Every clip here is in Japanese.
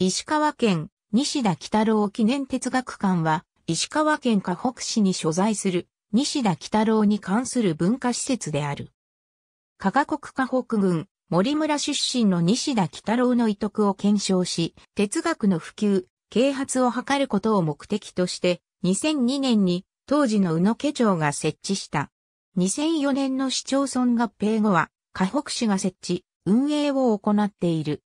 石川県西田北郎記念哲学館は、石川県河北市に所在する西田北郎に関する文化施設である。加賀国河北郡森村出身の西田北郎の遺徳を検証し、哲学の普及、啓発を図ることを目的として、2002年に当時の宇野家町が設置した。2004年の市町村合併後は、河北市が設置、運営を行っている。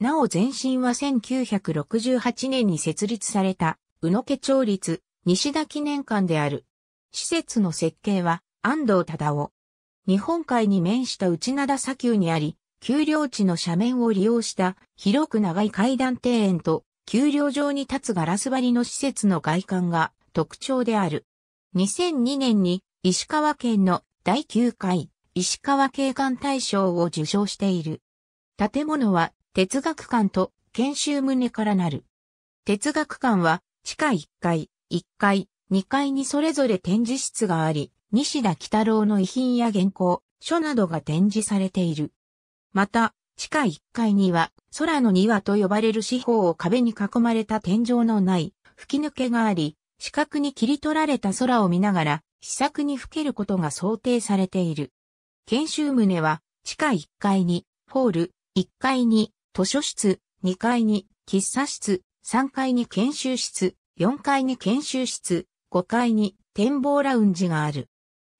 なお前身は1968年に設立された、宇野家町立、西田記念館である。施設の設計は、安藤忠夫。日本海に面した内灘砂丘にあり、丘陵地の斜面を利用した広く長い階段庭園と丘陵上に立つガラス張りの施設の外観が特徴である。2002年に石川県の第9回石川景観大賞を受賞している。建物は哲学館と研修棟からなる。哲学館は地下1階、1階、2階にそれぞれ展示室があり、西田北郎の遺品や原稿、書などが展示されている。また、地下1階には空の庭と呼ばれる四方を壁に囲まれた天井のない吹き抜けがあり、四角に切り取られた空を見ながら、試作に吹けることが想定されている。研修棟は地下1階にホール、1階に図書室、2階に喫茶室、3階に研修室、4階に研修室、5階に展望ラウンジがある。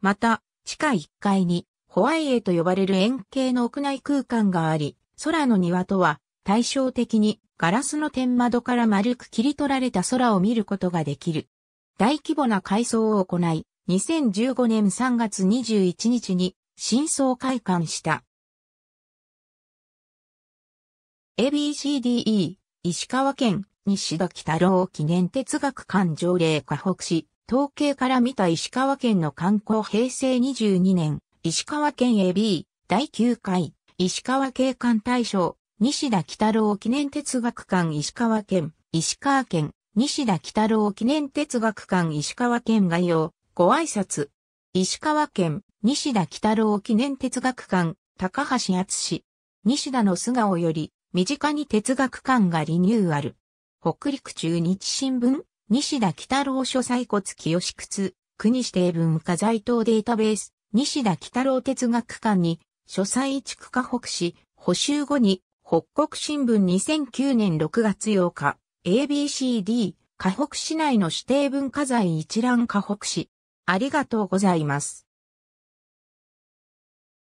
また、地下1階にホワイエと呼ばれる円形の屋内空間があり、空の庭とは対照的にガラスの天窓から丸く切り取られた空を見ることができる。大規模な改装を行い、2015年3月21日に新装開館した。ABCDE、石川県、西田北郎記念哲学館条例下北市、統計から見た石川県の観光平成22年、石川県 AB、第9回、石川景観大賞、西田北郎記念哲学館石川県、石川県、西田北郎記念哲学館石川県概要、ご挨拶。石川県、西田北郎記念哲学館、高橋厚西田の素顔より、身近に哲学館がリニューアル。北陸中日新聞、西田北郎書斎骨清靴、国指定文化財等データベース、西田北郎哲学館に、書斎地区科北市、補修後に、北国新聞2009年6月8日、ABCD、河北市内の指定文化財一覧河北市。ありがとうございます。